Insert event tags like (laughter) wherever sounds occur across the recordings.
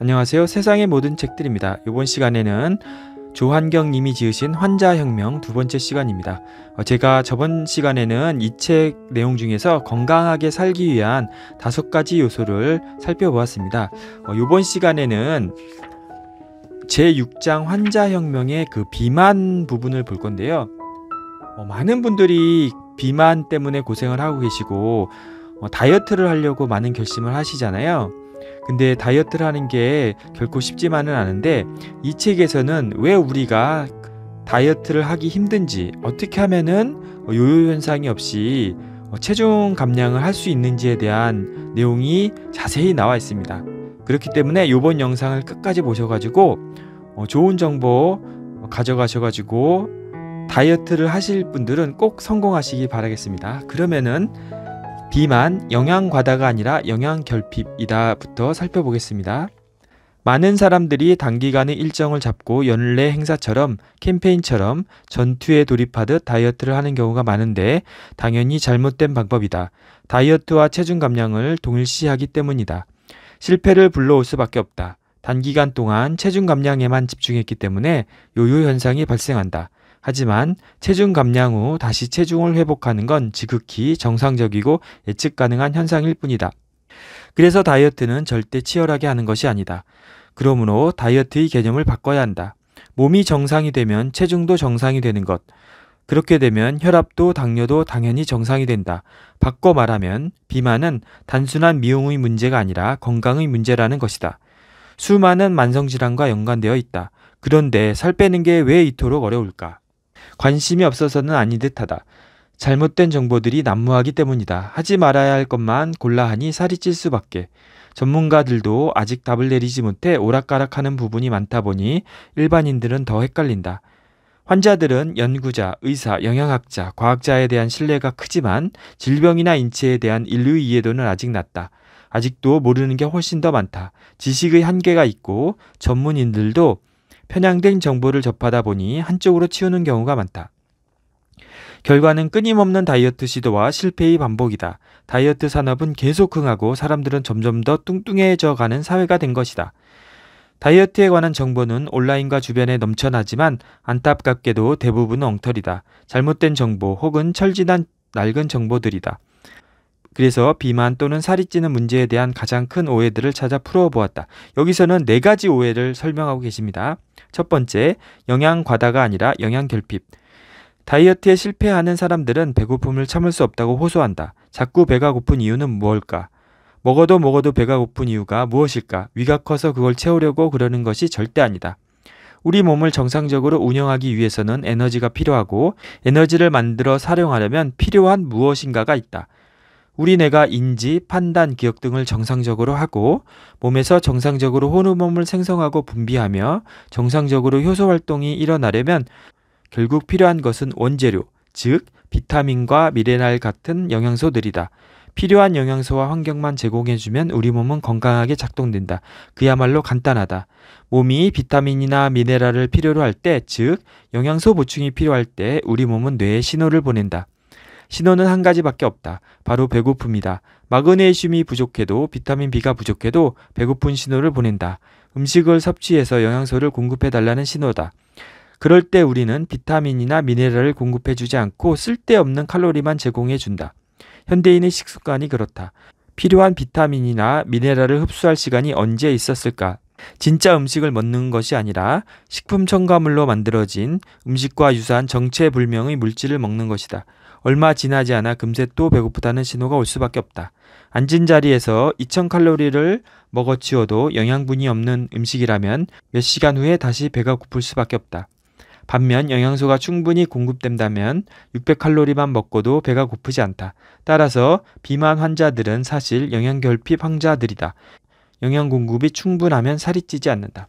안녕하세요. 세상의 모든 책들입니다. 이번 시간에는 조환경님이 지으신 환자혁명 두 번째 시간입니다. 어, 제가 저번 시간에는 이 책 내용 중에서 건강하게 살기 위한 다섯 가지 요소를 살펴보았습니다. 이번 어, 시간에는 제6장 환자혁명의 그 비만 부분을 볼 건데요. 어, 많은 분들이 비만 때문에 고생을 하고 계시고 다이어트를 하려고 많은 결심을 하시잖아요. 근데 다이어트를 하는 게 결코 쉽지만은 않은데 이 책에서는 왜 우리가 다이어트를 하기 힘든지 어떻게 하면은 요요 현상이 없이 어, 체중 감량을 할 수 있는지에 대한 내용이 자세히 나와 있습니다. 그렇기 때문에 이번 영상을 끝까지 보셔가지고 어, 좋은 정보 어, 가져가셔가지고 다이어트를 하실 분들은 꼭 성공하시기 바라겠습니다. 그러면은 비만, 영양과다가 아니라 영양결핍이다부터 살펴보겠습니다. 많은 사람들이 단기간에 일정을 잡고 연례 행사처럼 캠페인처럼 전투에 돌입하듯 다이어트를 하는 경우가 많은데 당연히 잘못된 방법이다. 다이어트와 체중 감량을 동일시하기 때문이다. 실패를 불러올 수밖에 없다. 단기간 동안 체중 감량에만 집중했기 때문에 요요 현상이 발생한다. 하지만 체중 감량 후 다시 체중을 회복하는 건 지극히 정상적이고 예측 가능한 현상일 뿐이다. 그래서 다이어트는 절대 치열하게 하는 것이 아니다. 그러므로 다이어트의 개념을 바꿔야 한다. 몸이 정상이 되면 체중도 정상이 되는 것. 그렇게 되면 혈압도 당뇨도 당연히 정상이 된다. 바꿔 말하면 비만은 단순한 미용의 문제가 아니라 건강의 문제라는 것이다. 수많은 만성질환과 연관되어 있다. 그런데 살 빼는 게 왜 이토록 어려울까? 관심이 없어서는 아닌 듯하다. 잘못된 정보들이 난무하기 때문이다. 하지 말아야 할 것만 골라하니 살이 찔 수밖에. 전문가들도 아직 답을 내리지 못해 오락가락하는 부분이 많다 보니 일반인들은 더 헷갈린다. 환자들은 연구자, 의사, 영양학자, 과학자에 대한 신뢰가 크지만 질병이나 인체에 대한 인류 이해도는 아직 낮다. 아직도 모르는 게 훨씬 더 많다. 지식의 한계가 있고 전문인들도 편향된 정보를 접하다 보니 한쪽으로 치우는 경우가 많다. 결과는 끊임없는 다이어트 시도와 실패의 반복이다. 다이어트 산업은 계속 흥하고 사람들은 점점 더 뚱뚱해져 가는 사회가 된 것이다. 다이어트에 관한 정보는 온라인과 주변에 넘쳐나지만 안타깝게도 대부분 엉터리다. 잘못된 정보 혹은 철진한 낡은 정보들이다. 그래서 비만 또는 살이 찌는 문제에 대한 가장 큰 오해들을 찾아 풀어보았다. 여기서는 네 가지 오해를 설명하고 계십니다. 첫 번째, 영양 과다가 아니라 영양 결핍. 다이어트에 실패하는 사람들은 배고픔을 참을 수 없다고 호소한다. 자꾸 배가 고픈 이유는 무엇일까? 먹어도 먹어도 배가 고픈 이유가 무엇일까? 위가 커서 그걸 채우려고 그러는 것이 절대 아니다. 우리 몸을 정상적으로 운영하기 위해서는 에너지가 필요하고 에너지를 만들어 사용하려면 필요한 무엇인가가 있다. 우리 뇌가 인지, 판단, 기억 등을 정상적으로 하고 몸에서 정상적으로 호르몬을 생성하고 분비하며 정상적으로 효소 활동이 일어나려면 결국 필요한 것은 원재료, 즉 비타민과 미네랄 같은 영양소들이다. 필요한 영양소와 환경만 제공해주면 우리 몸은 건강하게 작동된다. 그야말로 간단하다. 몸이 비타민이나 미네랄을 필요로 할 때, 즉 영양소 보충이 필요할 때 우리 몸은 뇌에 신호를 보낸다. 신호는 한 가지밖에 없다. 바로 배고픔이다. 마그네슘이 부족해도 비타민 B가 부족해도 배고픈 신호를 보낸다. 음식을 섭취해서 영양소를 공급해 달라는 신호다. 그럴 때 우리는 비타민이나 미네랄을 공급해 주지 않고 쓸데없는 칼로리만 제공해 준다. 현대인의 식습관이 그렇다. 필요한 비타민이나 미네랄을 흡수할 시간이 언제 있었을까? 진짜 음식을 먹는 것이 아니라 식품 첨가물로 만들어진 음식과 유사한 정체불명의 물질을 먹는 것이다. 얼마 지나지 않아 금세 또 배고프다는 신호가 올 수밖에 없다. 앉은 자리에서 2000칼로리를 먹어치워도 영양분이 없는 음식이라면 몇 시간 후에 다시 배가 고플 수밖에 없다. 반면 영양소가 충분히 공급된다면 600칼로리만 먹고도 배가 고프지 않다. 따라서 비만 환자들은 사실 영양결핍 환자들이다. 영양 공급이 충분하면 살이 찌지 않는다.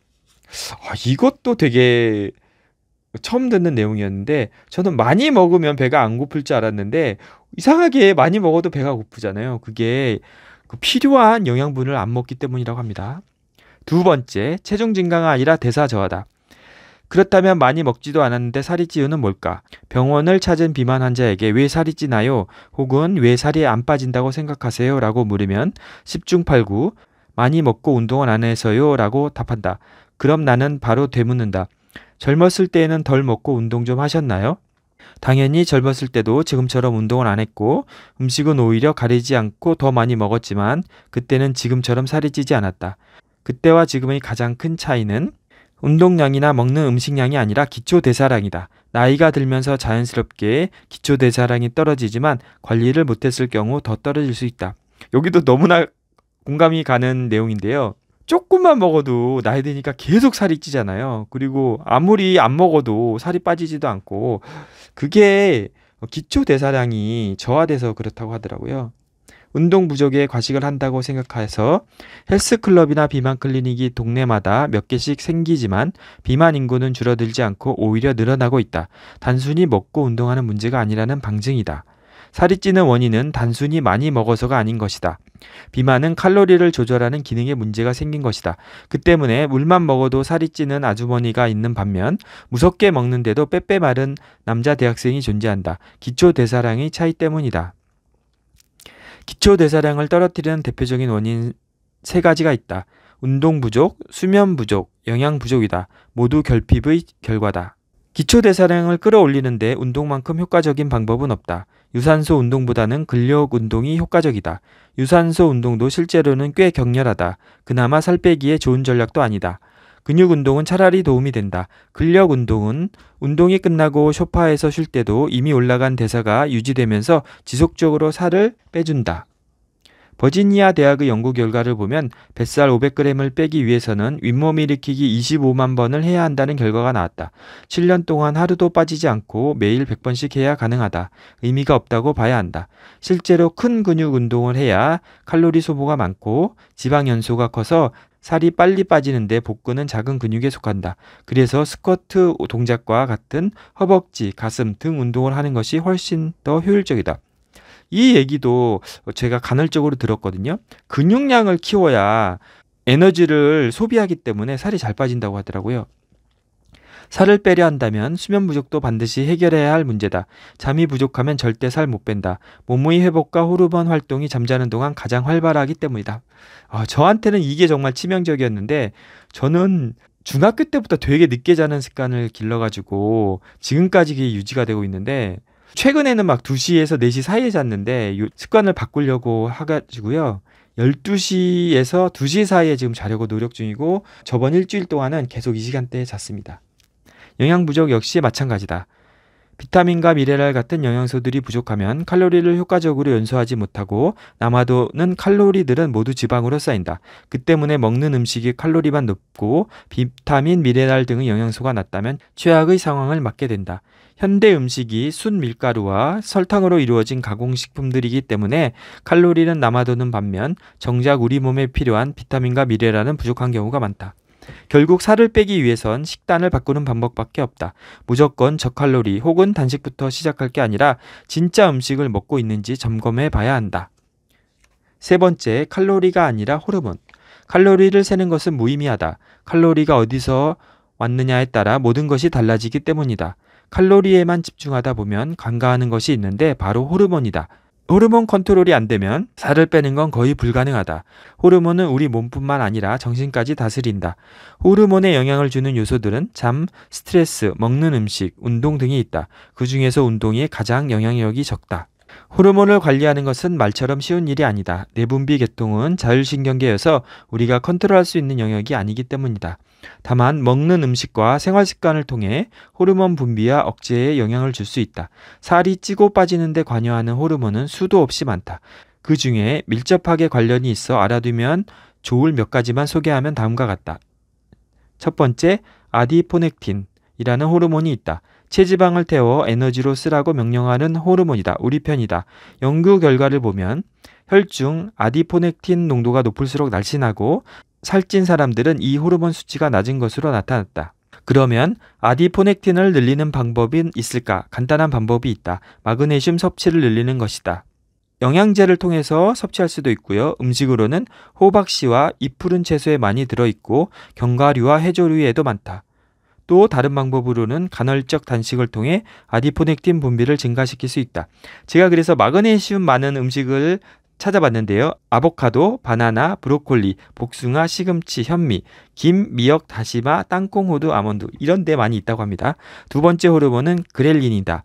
아, 이것도 되게 처음 듣는 내용이었는데 저는 많이 먹으면 배가 안 고플 줄 알았는데 이상하게 많이 먹어도 배가 고프잖아요. 그게 그 필요한 영양분을 안 먹기 때문이라고 합니다. 두 번째, 체중 증가가 아니라 대사 저하다. 그렇다면 많이 먹지도 않았는데 살이 찌우는 뭘까? 병원을 찾은 비만 환자에게 왜 살이 찌나요? 혹은 왜 살이 안 빠진다고 생각하세요? 라고 물으면 10중 8구 많이 먹고 운동을 안 해서요? 라고 답한다. 그럼 나는 바로 되묻는다. 젊었을 때에는 덜 먹고 운동 좀 하셨나요? 당연히 젊었을 때도 지금처럼 운동을 안 했고 음식은 오히려 가리지 않고 더 많이 먹었지만 그때는 지금처럼 살이 찌지 않았다. 그때와 지금의 가장 큰 차이는 운동량이나 먹는 음식량이 아니라 기초대사량이다. 나이가 들면서 자연스럽게 기초대사량이 떨어지지만 관리를 못했을 경우 더 떨어질 수 있다. 여기도 너무나 공감이 가는 내용인데요. 조금만 먹어도 나이 드니까 계속 살이 찌잖아요. 그리고 아무리 안 먹어도 살이 빠지지도 않고 그게 기초 대사량이 저하돼서 그렇다고 하더라고요. 운동 부족에 과식을 한다고 생각해서 헬스클럽이나 비만 클리닉이 동네마다 몇 개씩 생기지만 비만 인구는 줄어들지 않고 오히려 늘어나고 있다. 단순히 먹고 운동하는 문제가 아니라는 방증이다. 살이 찌는 원인은 단순히 많이 먹어서가 아닌 것이다. 비만은 칼로리를 조절하는 기능에 문제가 생긴 것이다. 그 때문에 물만 먹어도 살이 찌는 아주머니가 있는 반면 무섭게 먹는데도 빼빼 마른 남자 대학생이 존재한다. 기초 대사량의 차이 때문이다. 기초 대사량을 떨어뜨리는 대표적인 원인 세 가지가 있다. 운동 부족, 수면 부족, 영양 부족이다. 모두 결핍의 결과다. 기초 대사량을 끌어올리는데 운동만큼 효과적인 방법은 없다. 유산소 운동보다는 근력 운동이 효과적이다. 유산소 운동도 실제로는 꽤 격렬하다. 그나마 살 빼기에 좋은 전략도 아니다. 근육 운동은 차라리 도움이 된다. 근력 운동은 운동이 끝나고 소파에서 쉴 때도 이미 올라간 대사가 유지되면서 지속적으로 살을 빼준다. 버지니아 대학의 연구 결과를 보면 뱃살 500g을 빼기 위해서는 윗몸 일으키기 25만 번을 해야 한다는 결과가 나왔다. 7년 동안 하루도 빠지지 않고 매일 100번씩 해야 가능하다. 의미가 없다고 봐야 한다. 실제로 큰 근육 운동을 해야 칼로리 소모가 많고 지방 연소가 커서 살이 빨리 빠지는데 복근은 작은 근육에 속한다. 그래서 스쿼트 동작과 같은 허벅지, 가슴 등 운동을 하는 것이 훨씬 더 효율적이다. 이 얘기도 제가 간헐적으로 들었거든요. 근육량을 키워야 에너지를 소비하기 때문에 살이 잘 빠진다고 하더라고요. 살을 빼려 한다면 수면 부족도 반드시 해결해야 할 문제다. 잠이 부족하면 절대 살 못 뺀다. 몸의 회복과 호르몬 활동이 잠자는 동안 가장 활발하기 때문이다. 어, 저한테는 이게 정말 치명적이었는데 저는 중학교 때부터 되게 늦게 자는 습관을 길러가지고 지금까지 그게 유지가 되고 있는데 최근에는 막 2시에서 4시 사이에 잤는데 요 습관을 바꾸려고 하가지고요. 12시에서 2시 사이에 지금 자려고 노력 중이고 저번 일주일 동안은 계속 이 시간대에 잤습니다. 영양 부족 역시 마찬가지다. 비타민과 미네랄 같은 영양소들이 부족하면 칼로리를 효과적으로 연소하지 못하고 남아도는 칼로리들은 모두 지방으로 쌓인다. 그 때문에 먹는 음식이 칼로리만 높고 비타민, 미네랄 등의 영양소가 낮다면 최악의 상황을 맞게 된다. 현대 음식이 순 밀가루와 설탕으로 이루어진 가공식품들이기 때문에 칼로리는 남아도는 반면 정작 우리 몸에 필요한 비타민과 미래라는 부족한 경우가 많다. 결국 살을 빼기 위해선 식단을 바꾸는 방법밖에 없다. 무조건 저칼로리 혹은 단식부터 시작할 게 아니라 진짜 음식을 먹고 있는지 점검해 봐야 한다. 세 번째, 칼로리가 아니라 호르몬. 칼로리를 세는 것은 무의미하다. 칼로리가 어디서 왔느냐에 따라 모든 것이 달라지기 때문이다. 칼로리에만 집중하다 보면 간과하는 것이 있는데 바로 호르몬이다. 호르몬 컨트롤이 안 되면 살을 빼는 건 거의 불가능하다. 호르몬은 우리 몸뿐만 아니라 정신까지 다스린다. 호르몬에 영향을 주는 요소들은 잠, 스트레스, 먹는 음식, 운동 등이 있다. 그 중에서 운동이 가장 영향력이 적다. 호르몬을 관리하는 것은 말처럼 쉬운 일이 아니다. 내분비 계통은 자율신경계여서 우리가 컨트롤할 수 있는 영역이 아니기 때문이다. 다만 먹는 음식과 생활 습관을 통해 호르몬 분비와 억제에 영향을 줄 수 있다. 살이 찌고 빠지는데 관여하는 호르몬은 수도 없이 많다. 그 중에 밀접하게 관련이 있어 알아두면 좋을 몇 가지만 소개하면 다음과 같다. 첫 번째, 아디포넥틴. 이라는 호르몬이 있다. 체지방을 태워 에너지로 쓰라고 명령하는 호르몬이다. 우리 편이다. 연구 결과를 보면 혈중 아디포넥틴 농도가 높을수록 날씬하고 살찐 사람들은 이 호르몬 수치가 낮은 것으로 나타났다. 그러면 아디포넥틴을 늘리는 방법이 있을까? 간단한 방법이 있다. 마그네슘 섭취를 늘리는 것이다. 영양제를 통해서 섭취할 수도 있고요. 음식으로는 호박씨와 이 푸른 채소에 많이 들어있고 견과류와 해조류에도 많다. 또 다른 방법으로는 간헐적 단식을 통해 아디포넥틴 분비를 증가시킬 수 있다. 제가 그래서 마그네슘 많은 음식을 찾아봤는데요. 아보카도, 바나나, 브로콜리, 복숭아, 시금치, 현미, 김, 미역, 다시마, 땅콩, 호두, 아몬드 이런 데 많이 있다고 합니다. 두 번째 호르몬은 그렐린이다.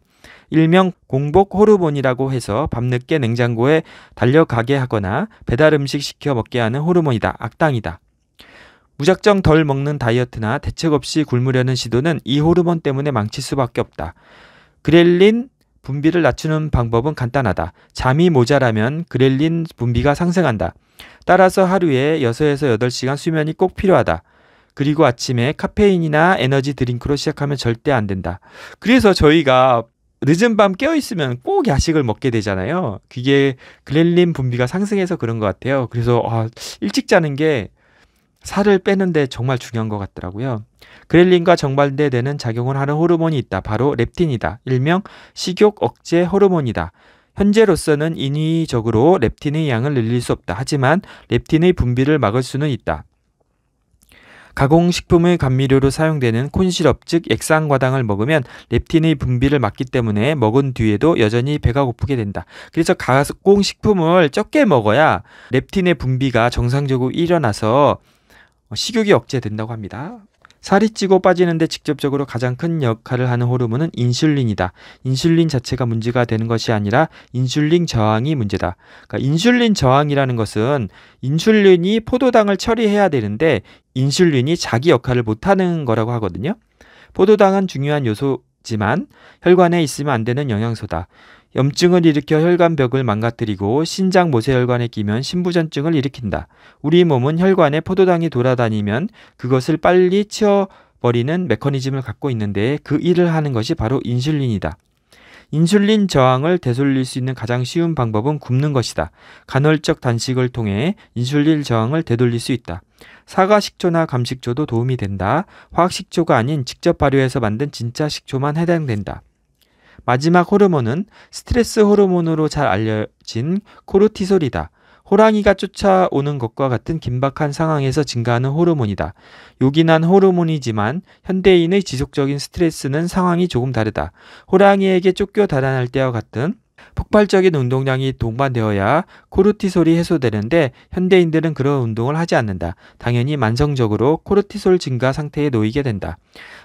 일명 공복 호르몬이라고 해서 밤늦게 냉장고에 달려가게 하거나 배달 음식 시켜 먹게 하는 호르몬이다. 악당이다. 무작정 덜 먹는 다이어트나 대책 없이 굶으려는 시도는 이 호르몬 때문에 망칠 수밖에 없다. 그렐린 분비를 낮추는 방법은 간단하다. 잠이 모자라면 그렐린 분비가 상승한다. 따라서 하루에 6에서 8시간 수면이 꼭 필요하다. 그리고 아침에 카페인이나 에너지 드링크로 시작하면 절대 안 된다. 그래서 저희가 늦은 밤 깨어있으면 꼭 야식을 먹게 되잖아요. 그게 그렐린 분비가 상승해서 그런 것 같아요. 그래서 아, 일찍 자는 게 살을 빼는데 정말 중요한 것 같더라고요. 그렐린과 정반대되는 작용을 하는 호르몬이 있다. 바로 렙틴이다. 일명 식욕 억제 호르몬이다. 현재로서는 인위적으로 렙틴의 양을 늘릴 수 없다. 하지만 렙틴의 분비를 막을 수는 있다. 가공식품의 감미료로 사용되는 콘시럽 즉 액상과당을 먹으면 렙틴의 분비를 막기 때문에 먹은 뒤에도 여전히 배가 고프게 된다. 그래서 가공식품을 적게 먹어야 렙틴의 분비가 정상적으로 일어나서 어, 식욕이 억제된다고 합니다. 살이 찌고 빠지는데 직접적으로 가장 큰 역할을 하는 호르몬은 인슐린이다. 인슐린 자체가 문제가 되는 것이 아니라 인슐린 저항이 문제다. 그러니까 인슐린 저항이라는 것은 인슐린이 포도당을 처리해야 되는데 인슐린이 자기 역할을 못하는 거라고 하거든요. 포도당은 중요한 요소지만 혈관에 있으면 안 되는 영양소다. 염증을 일으켜 혈관벽을 망가뜨리고 신장 모세혈관에 끼면 신부전증을 일으킨다. 우리 몸은 혈관에 포도당이 돌아다니면 그것을 빨리 치워버리는 메커니즘을 갖고 있는데 그 일을 하는 것이 바로 인슐린이다. 인슐린 저항을 되돌릴 수 있는 가장 쉬운 방법은 굶는 것이다. 간헐적 단식을 통해 인슐린 저항을 되돌릴 수 있다. 사과 식초나 감식초도 도움이 된다. 화학 식초가 아닌 직접 발효해서 만든 진짜 식초만 해당된다. 마지막 호르몬은 스트레스 호르몬으로 잘 알려진 코르티솔이다. 호랑이가 쫓아오는 것과 같은 긴박한 상황에서 증가하는 호르몬이다. 요긴한 호르몬이지만 현대인의 지속적인 스트레스는 상황이 조금 다르다. 호랑이에게 쫓겨 달아날 때와 같은 폭발적인 운동량이 동반되어야 코르티솔이 해소되는데 현대인들은 그런 운동을 하지 않는다. 당연히 만성적으로 코르티솔 증가 상태에 놓이게 된다.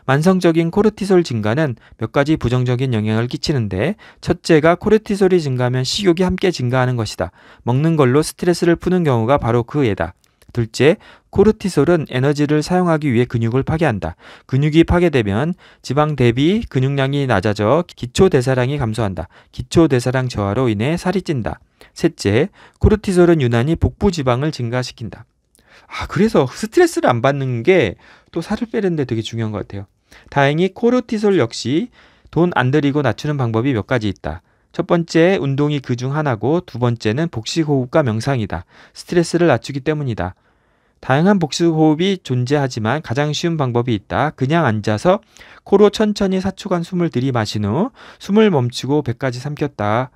만성적인 코르티솔 증가는 몇 가지 부정적인 영향을 끼치는데 첫째가 코르티솔이 증가하면 식욕이 함께 증가하는 것이다. 먹는 걸로 스트레스를 푸는 경우가 바로 그 예다. 둘째, 코르티솔은 에너지를 사용하기 위해 근육을 파괴한다. 근육이 파괴되면 지방 대비 근육량이 낮아져 기초 대사량이 감소한다. 기초 대사량 저하로 인해 살이 찐다. 셋째, 코르티솔은 유난히 복부 지방을 증가시킨다. 아, 그래서 스트레스를 안 받는 게 또 살을 빼는데 되게 중요한 것 같아요. 다행히 코르티솔 역시 돈 안 들이고 낮추는 방법이 몇 가지 있다. 첫 번째, 운동이 그 중 하나고 두 번째는 복식 호흡과 명상이다. 스트레스를 낮추기 때문이다. 다양한 복수 호흡이 존재하지만 가장 쉬운 방법이 있다. 그냥 앉아서 코로 천천히 4초간 숨을 들이마신 후 숨을 멈추고 배까지 삼켰다.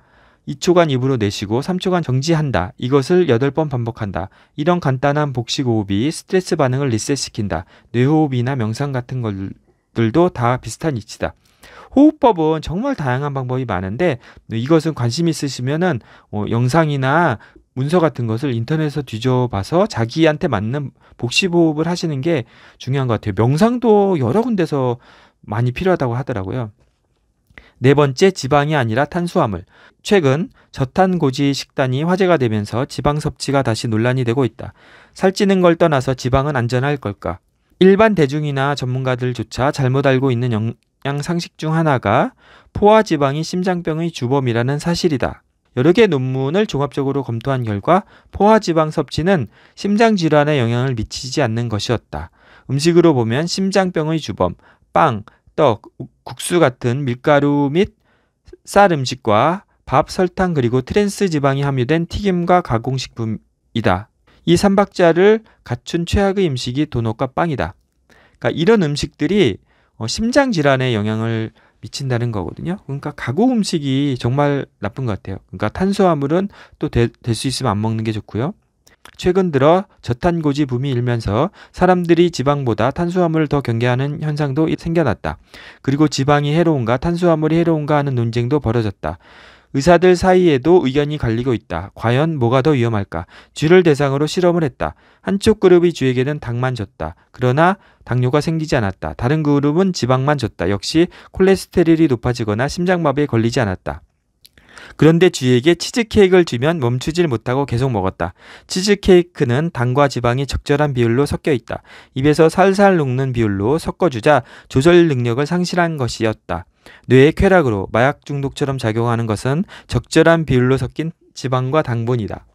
2초간 입으로 내쉬고 3초간 정지한다. 이것을 8번 반복한다. 이런 간단한 복식 호흡이 스트레스 반응을 리셋시킨다. 뇌호흡이나 명상 같은 것들도 다 비슷한 이치다. 호흡법은 정말 다양한 방법이 많은데 이것은 관심 있으시면은 어, 영상이나 문서 같은 것을 인터넷에서 뒤져봐서 자기한테 맞는 복습을 호 하시는 게 중요한 것 같아요. 명상도 여러 군데서 많이 필요하다고 하더라고요. 네 번째, 지방이 아니라 탄수화물. 최근 저탄고지 식단이 화제가 되면서 지방 섭취가 다시 논란이 되고 있다. 살찌는 걸 떠나서 지방은 안전할 걸까? 일반 대중이나 전문가들조차 잘못 알고 있는 영양 상식 중 하나가 포화지방이 심장병의 주범이라는 사실이다. 여러 개 논문을 종합적으로 검토한 결과 포화지방 섭취는 심장 질환에 영향을 미치지 않는 것이었다. 음식으로 보면 심장병의 주범, 빵, 떡, 국수 같은 밀가루 및 쌀 음식과 밥, 설탕 그리고 트랜스 지방이 함유된 튀김과 가공식품이다. 이 삼박자를 갖춘 최악의 음식이 도넛과 빵이다. 그러니까 이런 음식들이 어, 심장 질환에 영향을 미친다는 거거든요. 그러니까 가구 음식이 정말 나쁜 것 같아요. 그러니까 탄수화물은 또 될 수 있으면 안 먹는 게 좋고요. 최근 들어 저탄고지 붐이 일면서 사람들이 지방보다 탄수화물을 더 경계하는 현상도 생겨났다. 그리고 지방이 해로운가 탄수화물이 해로운가 하는 논쟁도 벌어졌다. 의사들 사이에도 의견이 갈리고 있다. 과연 뭐가 더 위험할까? 쥐를 대상으로 실험을 했다. 한쪽 그룹이 쥐에게는 당만 줬다. 그러나 당뇨가 생기지 않았다. 다른 그룹은 지방만 줬다. 역시 콜레스테롤이 높아지거나 심장마비에 걸리지 않았다. 그런데 쥐에게 치즈케이크를 주면 멈추질 못하고 계속 먹었다. 치즈케이크는 당과 지방이 적절한 비율로 섞여 있다. 입에서 살살 녹는 비율로 섞어주자 조절 능력을 상실한 것이었다. 뇌의 쾌락으로 마약 중독처럼 작용하는 것은 적절한 비율로 섞인 지방과 당분이다.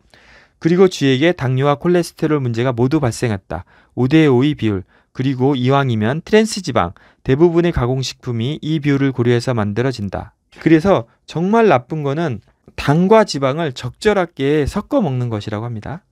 그리고 쥐에게 당뇨와 콜레스테롤 문제가 모두 발생했다. 5대 5의 비율, 그리고 이왕이면 트랜스 지방, 대부분의 가공식품이 이 비율을 고려해서 만들어진다. 그래서 정말 나쁜 거는 당과 지방을 적절하게 섞어 먹는 것이라고 합니다.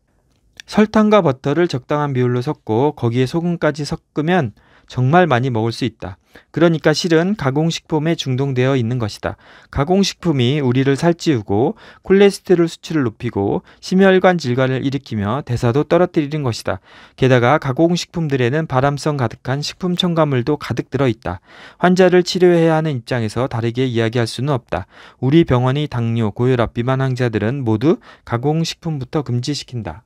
설탕과 버터를 적당한 비율로 섞고 거기에 소금까지 섞으면 정말 많이 먹을 수 있다. 그러니까 실은 가공식품에 중동되어 있는 것이다. 가공식품이 우리를 살찌우고 콜레스테롤 수치를 높이고 심혈관 질환을 일으키며 대사도 떨어뜨리는 것이다. 게다가 가공식품들에는 바람성 가득한 식품 첨가물도 가득 들어 있다. 환자를 치료해야 하는 입장에서 다르게 이야기할 수는 없다. 우리 병원이 당뇨, 고혈압, 비만 환자들은 모두 가공식품부터 금지시킨다.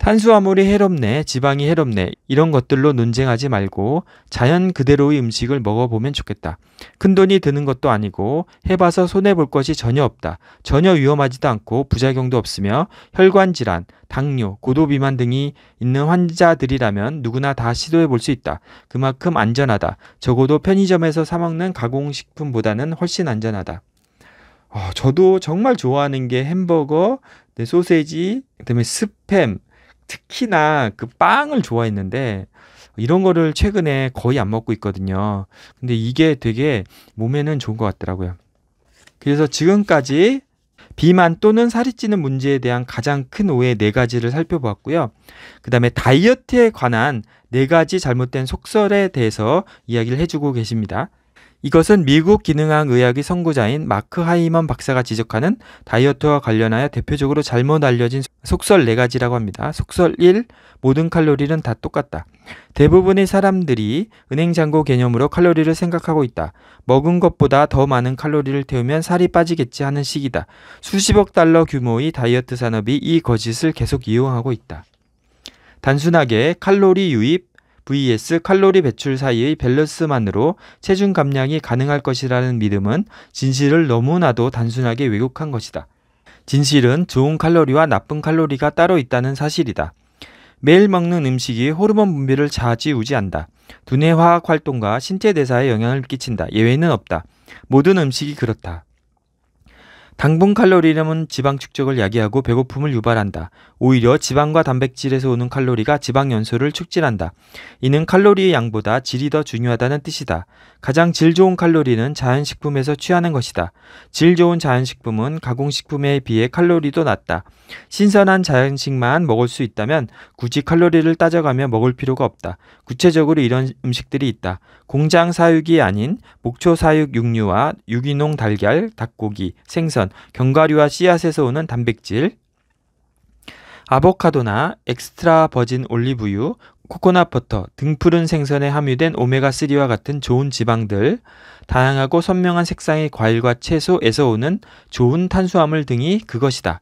탄수화물이 해롭네, 지방이 해롭네, 이런 것들로 논쟁하지 말고 자연 그대로의 음식을 먹어보면 좋겠다. 큰 돈이 드는 것도 아니고 해봐서 손해볼 것이 전혀 없다. 전혀 위험하지도 않고 부작용도 없으며 혈관질환, 당뇨, 고도비만 등이 있는 환자들이라면 누구나 다 시도해 볼 수 있다. 그만큼 안전하다. 적어도 편의점에서 사먹는 가공식품보다는 훨씬 안전하다. 어, 저도 정말 좋아하는 게 햄버거, 네, 소세지, 그다음에 스팸, 특히나 그 빵을 좋아했는데 이런 거를 최근에 거의 안 먹고 있거든요. 근데 이게 되게 몸에는 좋은 것 같더라고요. 그래서 지금까지 비만 또는 살이 찌는 문제에 대한 가장 큰 오해 네 가지를 살펴보았고요. 그 다음에 다이어트에 관한 네 가지 잘못된 속설에 대해서 이야기를 해주고 계십니다. 이것은 미국 기능학 의학의 선구자인 마크 하이먼 박사가 지적하는 다이어트와 관련하여 대표적으로 잘못 알려진 속설 4가지라고 합니다. 속설 1. 모든 칼로리는 다 똑같다. 대부분의 사람들이 은행잔고 개념으로 칼로리를 생각하고 있다. 먹은 것보다 더 많은 칼로리를 태우면 살이 빠지겠지 하는 식이다. 수십억 달러 규모의 다이어트 산업이 이 거짓을 계속 이용하고 있다. 단순하게 칼로리 유입, vs 칼로리 배출 사이의 밸런스만으로 체중 감량이 가능할 것이라는 믿음은 진실을 너무나도 단순하게 왜곡한 것이다. 진실은 좋은 칼로리와 나쁜 칼로리가 따로 있다는 사실이다. 매일 먹는 음식이 호르몬 분비를 좌지우지한다. 두뇌 화학 활동과 신체 대사에 영향을 끼친다. 예외는 없다. 모든 음식이 그렇다. 당분 칼로리는 지방 축적을 야기하고 배고픔을 유발한다. 오히려 지방과 단백질에서 오는 칼로리가 지방 연소를 축진한다 이는 칼로리의 양보다 질이 더 중요하다는 뜻이다. 가장 질 좋은 칼로리는 자연식품에서 취하는 것이다. 질 좋은 자연식품은 가공식품에 비해 칼로리도 낮다. 신선한 자연식만 먹을 수 있다면 굳이 칼로리를 따져가며 먹을 필요가 없다. 구체적으로 이런 음식들이 있다. 공장 사육이 아닌 목초 사육 육류와 유기농 달걀, 닭고기, 생선, 견과류와 씨앗에서 오는 단백질, 아보카도나 엑스트라 버진 올리브유, 코코넛 버터, 등푸른 생선에 함유된 오메가3와 같은 좋은 지방들, 다양하고 선명한 색상의 과일과 채소에서 오는 좋은 탄수화물 등이 그것이다.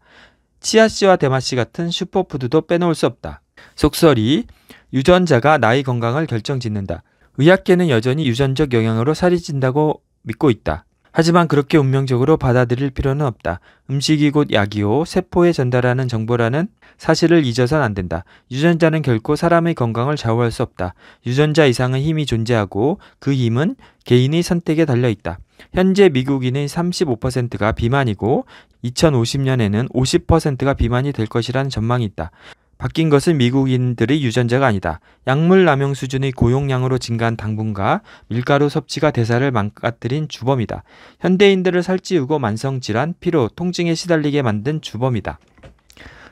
치아씨와 대마씨 같은 슈퍼푸드도 빼놓을 수 없다. 속설이 유전자가 나의 건강을 결정짓는다. 의학계는 여전히 유전적 영향으로 살이 찐다고 믿고 있다. 하지만 그렇게 운명적으로 받아들일 필요는 없다. 음식이 곧 약이요, 세포에 전달하는 정보라는 사실을 잊어선 안 된다. 유전자는 결코 사람의 건강을 좌우할 수 없다. 유전자 이상의 힘이 존재하고 그 힘은 개인의 선택에 달려 있다. 현재 미국인의 35%가 비만이고 2050년에는 50%가 비만이 될 것이라는 전망이 있다. 바뀐 것은 미국인들의 유전자가 아니다. 약물 남용 수준의 고용량으로 증가한 당분과 밀가루 섭취가 대사를 망가뜨린 주범이다. 현대인들을 살찌우고 만성 질환, 피로, 통증에 시달리게 만든 주범이다.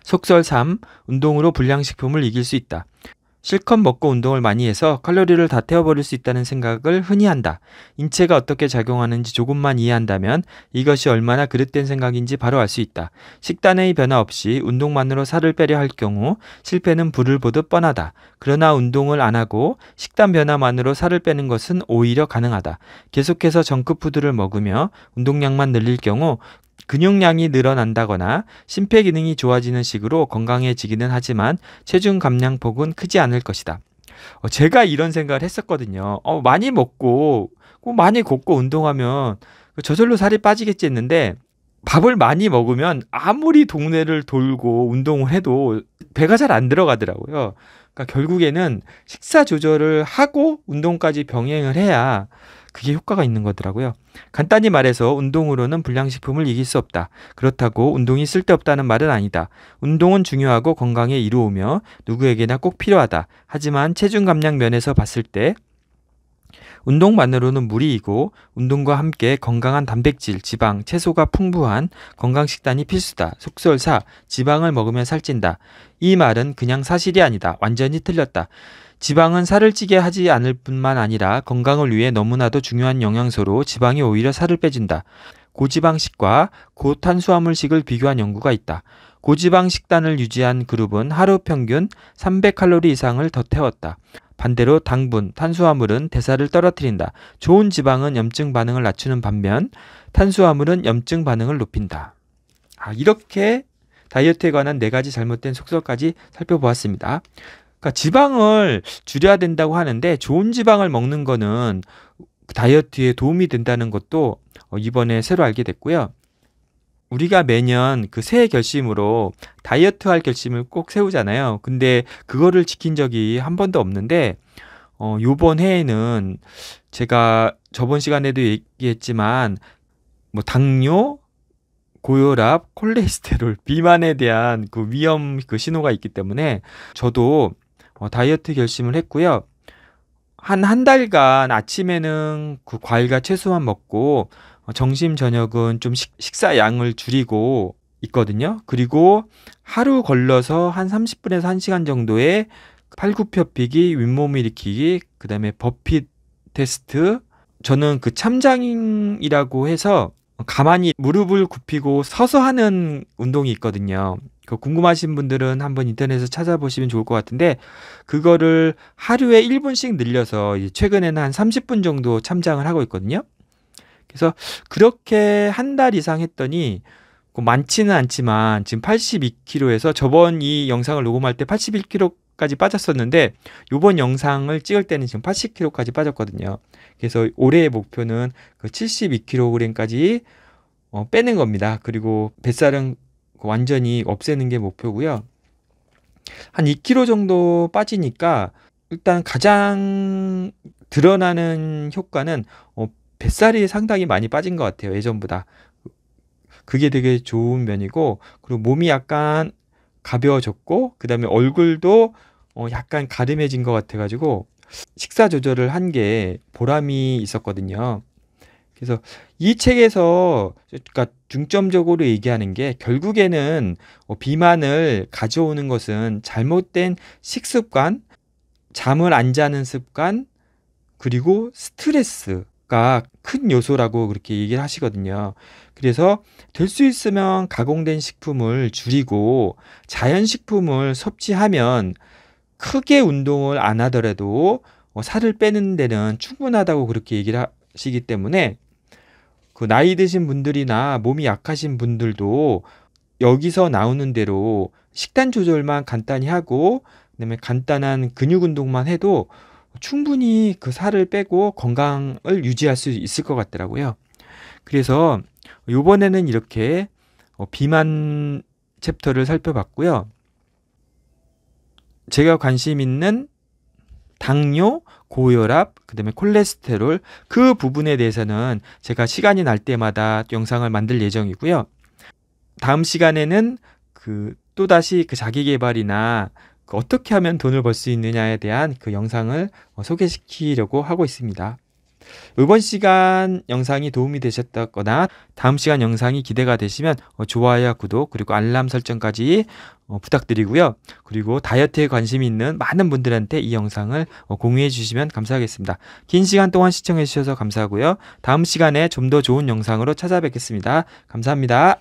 속설 3. 운동으로 불량식품을 이길 수 있다. 실컷 먹고 운동을 많이 해서 칼로리를 다 태워버릴 수 있다는 생각을 흔히 한다. 인체가 어떻게 작용하는지 조금만 이해한다면 이것이 얼마나 그릇된 생각인지 바로 알 수 있다. 식단의 변화 없이 운동만으로 살을 빼려 할 경우 실패는 불을 보듯 뻔하다. 그러나 운동을 안 하고 식단 변화만으로 살을 빼는 것은 오히려 가능하다. 계속해서 정크푸드를 먹으며 운동량만 늘릴 경우 근육량이 늘어난다거나 심폐 기능이 좋아지는 식으로 건강해지기는 하지만 체중 감량폭은 크지 않을 것이다. 어, 제가 이런 생각을 했었거든요. 어, 많이 먹고 뭐 많이 걷고 운동하면 그 저절로 살이 빠지겠지 했는데 밥을 많이 먹으면 아무리 동네를 돌고 운동을 해도 배가 잘 안 들어가더라고요. 그러니까 결국에는 식사 조절을 하고 운동까지 병행을 해야 그게 효과가 있는 거더라고요. 간단히 말해서 운동으로는 불량식품을 이길 수 없다. 그렇다고 운동이 쓸데없다는 말은 아니다. 운동은 중요하고 건강에 이로우며 누구에게나 꼭 필요하다. 하지만 체중 감량 면에서 봤을 때 운동만으로는 무리이고 운동과 함께 건강한 단백질, 지방, 채소가 풍부한 건강식단이 필수다. 속설사 지방을 먹으면 살찐다. 이 말은 그냥 사실이 아니다. 완전히 틀렸다. 지방은 살을 찌게 하지 않을 뿐만 아니라 건강을 위해 너무나도 중요한 영양소로 지방이 오히려 살을 빼준다. 고지방식과 고탄수화물식을 비교한 연구가 있다. 고지방 식단을 유지한 그룹은 하루 평균 300칼로리 이상을 더 태웠다. 반대로 당분, 탄수화물은 대사를 떨어뜨린다. 좋은 지방은 염증 반응을 낮추는 반면 탄수화물은 염증 반응을 높인다. 아, 이렇게 다이어트에 관한 네 가지 잘못된 속설까지 살펴보았습니다. 그러니까 지방을 줄여야 된다고 하는데 좋은 지방을 먹는 거는 다이어트에 도움이 된다는 것도 어, 이번에 새로 알게 됐고요. 우리가 매년 그 새해 결심으로 다이어트 할 결심을 꼭 세우잖아요. 근데 그거를 지킨 적이 한 번도 없는데 어 요번 해에는 제가 저번 시간에도 얘기했지만 뭐 당뇨, 고혈압, 콜레스테롤, (laughs) 비만에 대한 그 위험 그 신호가 있기 때문에 저도 어, 다이어트 결심을 했고요. 한 한 달간 아침에는 그 과일과 채소만 먹고 어, 점심 저녁은 좀 식, 식사 양을 줄이고 있거든요. 그리고 하루 걸러서 한 30분에서 1시간 정도의 팔굽혀펴기, 윗몸 일으키기, 그다음에 버핏 테스트. 저는 그 참장이라고 해서 가만히 무릎을 굽히고 서서 하는 운동이 있거든요. 그 궁금하신 분들은 한번 인터넷에서 찾아보시면 좋을 것 같은데 그거를 하루에 1분씩 늘려서 최근에는 한 30분 정도 참장을 하고 있거든요. 그래서 그렇게 한 달 이상 했더니 뭐 많지는 않지만 지금 82kg에서 저번 이 영상을 녹음할 때 81kg까지 빠졌었는데 요번 영상을 찍을 때는 지금 80kg까지 빠졌거든요. 그래서 올해의 목표는 그 72kg까지 어, 빼는 겁니다. 그리고 뱃살은 완전히 없애는 게 목표고요. 한 2kg 정도 빠지니까 일단 가장 드러나는 효과는 어, 뱃살이 상당히 많이 빠진 것 같아요. 예전보다. 그게 되게 좋은 면이고 그리고 몸이 약간 가벼워졌고 그다음에 얼굴도 어, 약간 가름해진 것 같아가지고 식사 조절을 한 게 보람이 있었거든요. 그래서 이 책에서 그러니까 중점적으로 얘기하는 게 결국에는 어, 비만을 가져오는 것은 잘못된 식습관, 잠을 안 자는 습관, 그리고 스트레스가 큰 요소라고 그렇게 얘기를 하시거든요. 그래서 될 수 있으면 가공된 식품을 줄이고 자연식품을 섭취하면 크게 운동을 안 하더라도 어, 살을 빼는 데는 충분하다고 그렇게 얘기를 하시기 때문에 그 나이 드신 분들이나 몸이 약하신 분들도 여기서 나오는 대로 식단 조절만 간단히 하고 그다음에 간단한 근육 운동만 해도 충분히 그 살을 빼고 건강을 유지할 수 있을 것 같더라고요. 그래서 요번에는 이렇게 어, 비만 챕터를 살펴봤고요. 제가 관심 있는 당뇨, 고혈압, 그다음에 콜레스테롤 그 부분에 대해서는 제가 시간이 날 때마다 영상을 만들 예정이고요. 다음 시간에는 그 또다시 그 자기 개발이나 그 어떻게 하면 돈을 벌 수 있느냐에 대한 그 영상을 어, 소개시키려고 하고 있습니다. 이번 시간 영상이 도움이 되셨다거나 다음 시간 영상이 기대가 되시면 어, 좋아요와 구독 그리고 알람 설정까지 어, 부탁드리고요. 그리고 다이어트에 관심이 있는 많은 분들한테 이 영상을 어, 공유해 주시면 감사하겠습니다. 긴 시간 동안 시청해 주셔서 감사하고요. 다음 시간에 좀 더 좋은 영상으로 찾아뵙겠습니다. 감사합니다.